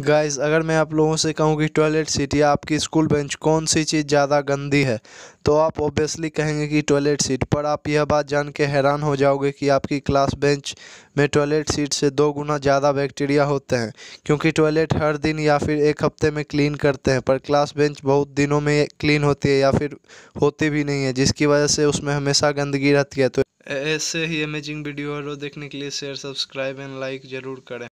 guys अगर मैं आप लोगों से कहूँ कि टॉयलेट सीट या आपकी स्कूल बेंच कौन सी चीज़ ज़्यादा गंदी है तो आप ऑब्वियसली कहेंगे कि टॉयलेट सीट पर आप यह बात जान के हैरान हो जाओगे कि आपकी क्लास बेंच में टॉयलेट सीट से दो गुना ज़्यादा बैक्टीरिया होते हैं क्योंकि टॉयलेट हर दिन या फिर एक हफ्ते में क्लीन करते हैं पर क्लास बेंच बहुत दिनों में क्लीन होती है या फिर होती भी नहीं है जिसकी वजह से उसमें हमेशा गंदगी रहती है तो ऐसे ही अमेजिंग वीडियो देखने के लिए शेयर सब्सक्राइब एंड लाइक ज़रूर करें